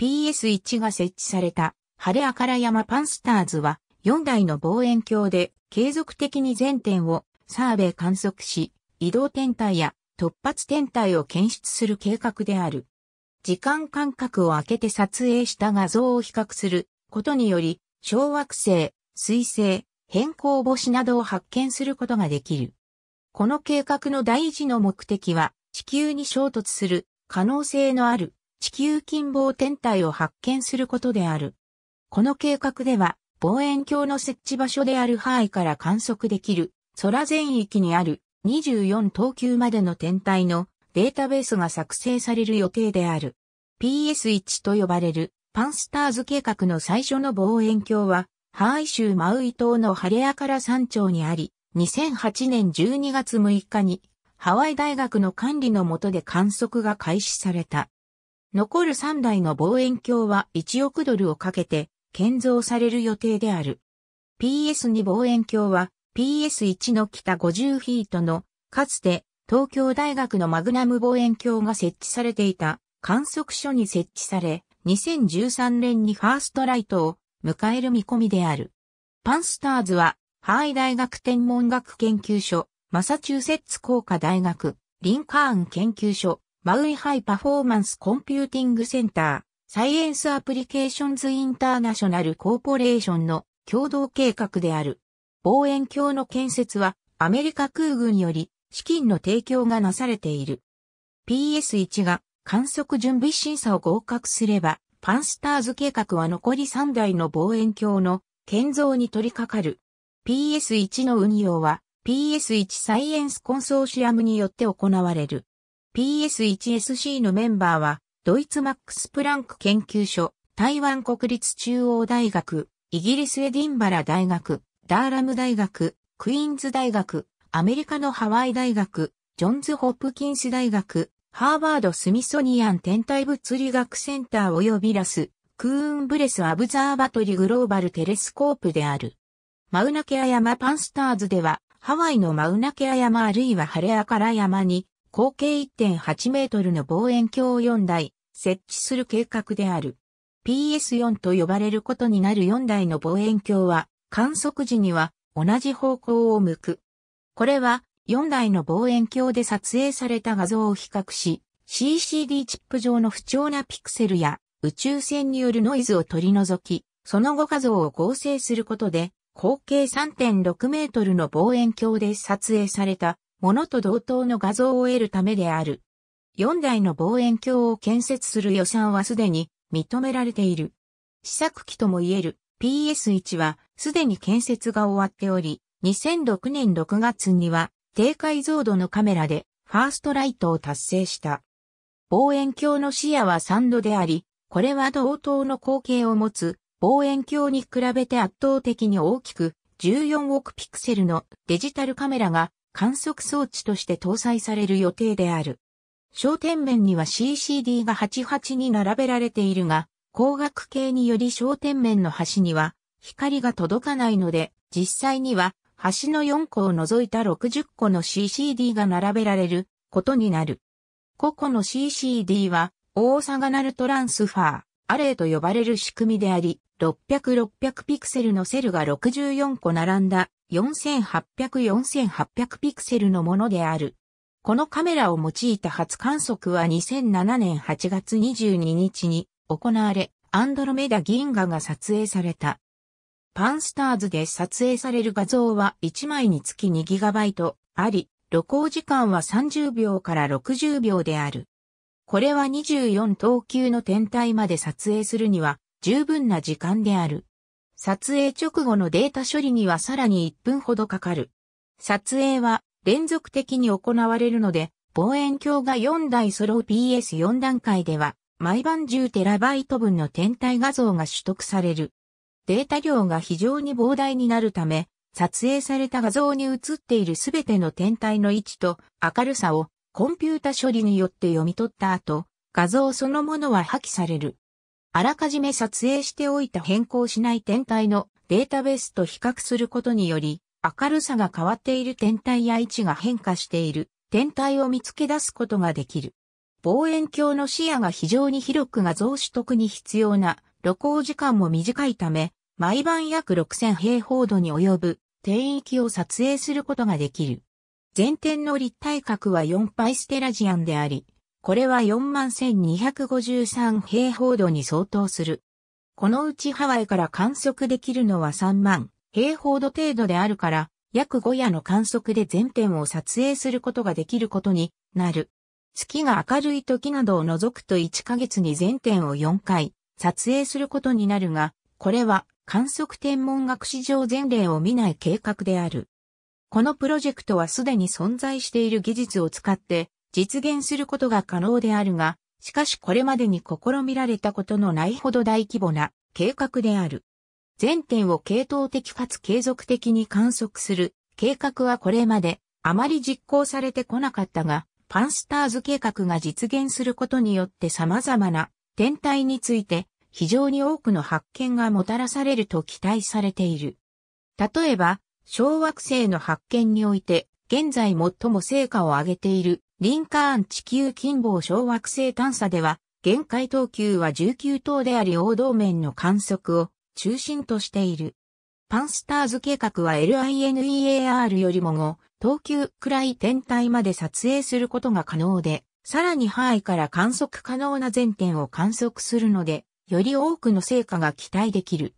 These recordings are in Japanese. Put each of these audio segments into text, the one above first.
PS1 が設置された、晴れあから山パンスターズは、4台の望遠鏡で継続的に全点をサーベイ観測し、移動天体や突発天体を検出する計画である。時間間隔を空けて撮影した画像を比較することにより、小惑星、水星、変更星などを発見することができる。この計画の第一の目的は、地球に衝突する可能性のある地球近傍天体を発見することである。この計画では、望遠鏡の設置場所である範囲から観測できる空全域にある24等級までの天体のデータベースが作成される予定である。PS1 と呼ばれるパンスターズ計画の最初の望遠鏡は、ハワイ州マウイ島のハレアカラ山頂にあり、2008年12月6日にハワイ大学の管理の下で観測が開始された。残る3台の望遠鏡は1億ドルをかけて建造される予定である。PS2 望遠鏡は PS1 の北50フィートのかつて東京大学のマグナム望遠鏡が設置されていた観測所に設置され2013年にファーストライトを迎える見込みである。パンスターズはハーイ大学天文学研究所、マサチューセッツ工科大学、リンカーン研究所、マウイハイパフォーマンスコンピューティングセンター、サイエンスアプリケーションズインターナショナルコーポレーションの共同計画である。望遠鏡の建設はアメリカ空軍より資金の提供がなされている。PS1 が観測準備審査を合格すれば、パンスターズ計画は残り3台の望遠鏡の建造に取り掛かる。PS1 の運用は PS1 サイエンスコンソーシアムによって行われる。PS1SC のメンバーは、ドイツマックス・プランク研究所、台湾国立中央大学、イギリスエディンバラ大学、ダーラム大学、クイーンズ大学、アメリカのハワイ大学、ジョンズ・ホップキンス大学、ハーバード・スミソニアン天体物理学センター及びラス、クーンブレス・アブザーバトリグローバル・テレスコープである。マウナケア山パンスターズでは、ハワイのマウナケア山あるいはハレアカラ山に口径1.8メートルの望遠鏡を4台設置する計画である。PS4 と呼ばれることになる4台の望遠鏡は観測時には同じ方向を向く。これは4台の望遠鏡で撮影された画像を比較し、CCD チップ上の不調なピクセルや宇宙船によるノイズを取り除き、その後画像を合成することで、口径3.6メートルの望遠鏡で撮影されたものと同等の画像を得るためである。4台の望遠鏡を建設する予算はすでに認められている。試作機とも言える PS1 はすでに建設が終わっており、2006年6月には低解像度のカメラでファーストライトを達成した。望遠鏡の視野は3度であり、これは同等の光景を持つ望遠鏡に比べて圧倒的に大きく14億ピクセルのデジタルカメラが観測装置として搭載される予定である。焦点面には CCD が88に並べられているが、光学系により焦点面の端には光が届かないので、実際には端の4個を除いた60個の CCD が並べられることになる。個々の CCD は、大サガナルトランスファー、アレイと呼ばれる仕組みであり、600-600ピクセルのセルが64個並んだ4800-4800ピクセルのものである。このカメラを用いた初観測は2007年8月22日に行われ、アンドロメダ銀河が撮影された。パンスターズで撮影される画像は1枚につき 2GB あり、露光時間は30秒から60秒である。これは24等級の天体まで撮影するには十分な時間である。撮影直後のデータ処理にはさらに1分ほどかかる。撮影は連続的に行われるので、望遠鏡が4台揃う PS4 段階では、毎晩 10TB 分の天体画像が取得される。データ量が非常に膨大になるため、撮影された画像に映っているすべての天体の位置と明るさをコンピュータ処理によって読み取った後、画像そのものは破棄される。あらかじめ撮影しておいた変更しない天体のデータベースと比較することにより、明るさが変わっている天体や位置が変化している天体を見つけ出すことができる。望遠鏡の視野が非常に広く画像取得に必要な露光時間も短いため、毎晩約6000平方度に及ぶ天域を撮影することができる。前天の立体角は4パイステラジアンであり、これは41,253平方度に相当する。このうちハワイから観測できるのは3万平方度程度であるから、約5夜の観測で全点を撮影することができることになる。月が明るい時などを除くと1ヶ月に全点を4回撮影することになるが、これは観測天文学史上前例を見ない計画である。このプロジェクトはすでに存在している技術を使って実現することが可能であるが、しかしこれまでに試みられたことのないほど大規模な計画である。全点を系統的かつ継続的に観測する計画はこれまであまり実行されてこなかったが、パンスターズ計画が実現することによって様々な天体について非常に多くの発見がもたらされると期待されている。例えば、小惑星の発見において現在最も成果を上げているリンカーン地球近傍小惑星探査では、限界等級は19等であり王道面の観測を中心としている。パンスターズ計画は LINEAR よりも後、等級くらい天体まで撮影することが可能で、さらに範囲から観測可能な全点を観測するので、より多くの成果が期待できる。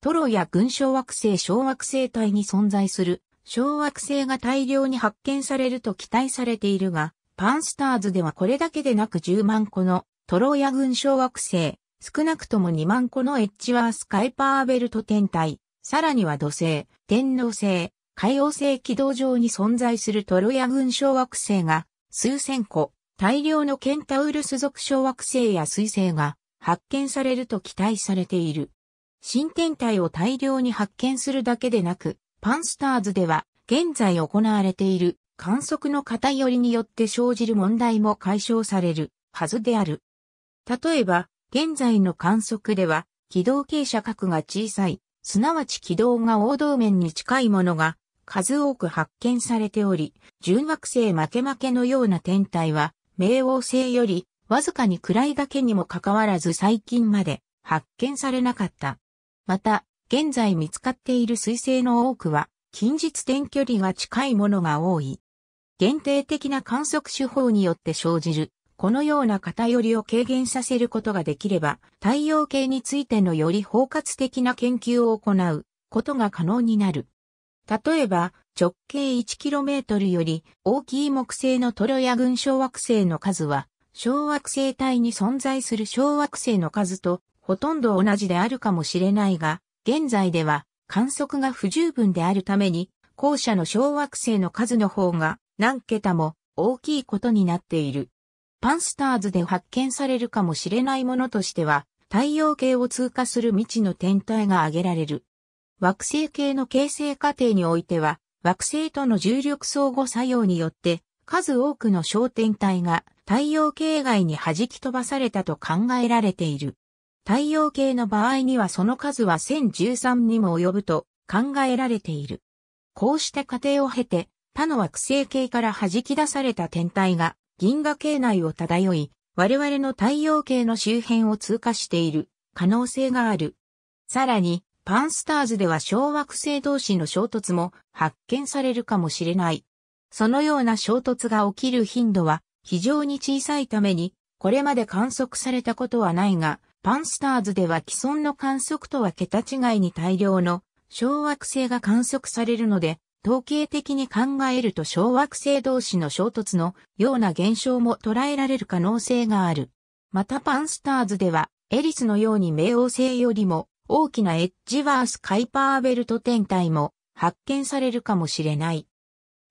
トロや群小惑星小惑星帯に存在する小惑星が大量に発見されると期待されているが、パンスターズではこれだけでなく10万個のトロヤ軍小惑星、少なくとも2万個のエッジワースカイパーベルト天体、さらには土星、天王星、海王星軌道上に存在するトロヤ群小惑星が数千個、大量のケンタウルス属小惑星や水星が発見されると期待されている。新天体を大量に発見するだけでなく、パンスターズでは現在行われている観測の偏りによって生じる問題も解消されるはずである。例えば、現在の観測では、軌道傾斜角が小さい、すなわち軌道が王道面に近いものが数多く発見されており、純惑星負け負けのような天体は、冥王星よりわずかに暗いだけにもかかわらず最近まで発見されなかった。また、現在見つかっている彗星の多くは、近日点距離が近いものが多い。限定的な観測手法によって生じる、このような偏りを軽減させることができれば、太陽系についてのより包括的な研究を行うことが可能になる。例えば、直径 1km より大きい木星のトロや群小惑星の数は、小惑星帯に存在する小惑星の数とほとんど同じであるかもしれないが、現在では観測が不十分であるために、後者の小惑星の数の方が何桁も大きいことになっている。パンスターズで発見されるかもしれないものとしては、太陽系を通過する未知の天体が挙げられる。惑星系の形成過程においては、惑星との重力相互作用によって、数多くの小天体が太陽系外に弾き飛ばされたと考えられている。太陽系の場合にはその数は1013にも及ぶと考えられている。こうした過程を経て、他の惑星系から弾き出された天体が銀河系内を漂い、我々の太陽系の周辺を通過している可能性がある。さらに、パンスターズでは小惑星同士の衝突も発見されるかもしれない。そのような衝突が起きる頻度は非常に小さいために、これまで観測されたことはないが、パンスターズでは既存の観測とは桁違いに大量の小惑星が観測されるので、統計的に考えると小惑星同士の衝突のような現象も捉えられる可能性がある。またパンスターズでは、エリスのように冥王星よりも大きなエッジワース・カイパーベルト天体も発見されるかもしれない。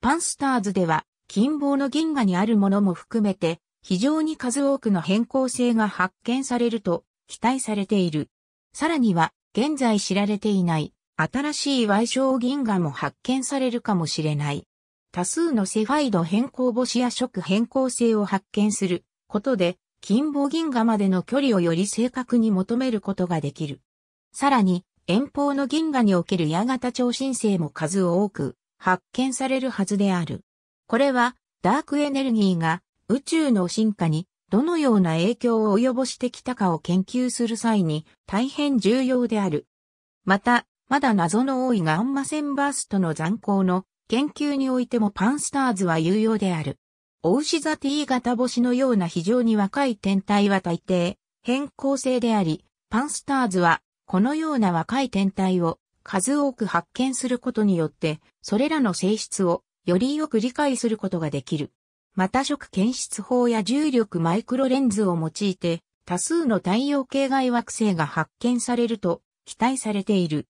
パンスターズでは、近傍の銀河にあるものも含めて、非常に数多くの変更性が発見されると期待されている。さらには、現在知られていない新しい矮小銀河も発見されるかもしれない。多数のセファイド変更星や色変更性を発見することで、金棒銀河までの距離をより正確に求めることができる。さらに、遠方の銀河における矢型超新星も数多く発見されるはずである。これは、ダークエネルギーが宇宙の進化にどのような影響を及ぼしてきたかを研究する際に大変重要である。また、まだ謎の多いガンマ線バーストの残光の研究においてもパンスターズは有用である。オウシザ T 型星のような非常に若い天体は大抵変更性であり、パンスターズはこのような若い天体を数多く発見することによって、それらの性質をよりよく理解することができる。また食検出法や重力マイクロレンズを用いて、多数の太陽系外惑星が発見されると期待されている。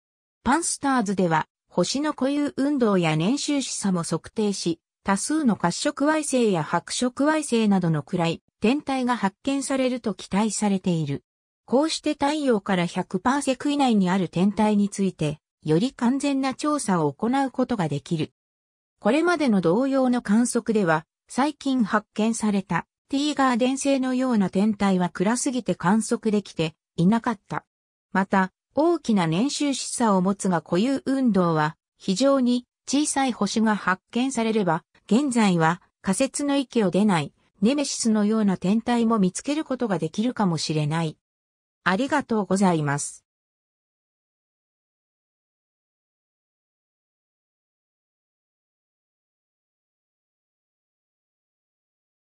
パンスターズでは、星の固有運動や年収視差も測定し、多数の褐色矮星や白色矮星などの暗い天体が発見されると期待されている。こうして太陽から100パーセク以内にある天体について、より完全な調査を行うことができる。これまでの同様の観測では、最近発見されたティーガー電星のような天体は暗すぎて観測できていなかった。また、大きな年収示唆を持つが固有運動は、非常に小さい星が発見されれば、現在は仮説の域を出ない、ネメシスのような天体も見つけることができるかもしれない。ありがとうございます。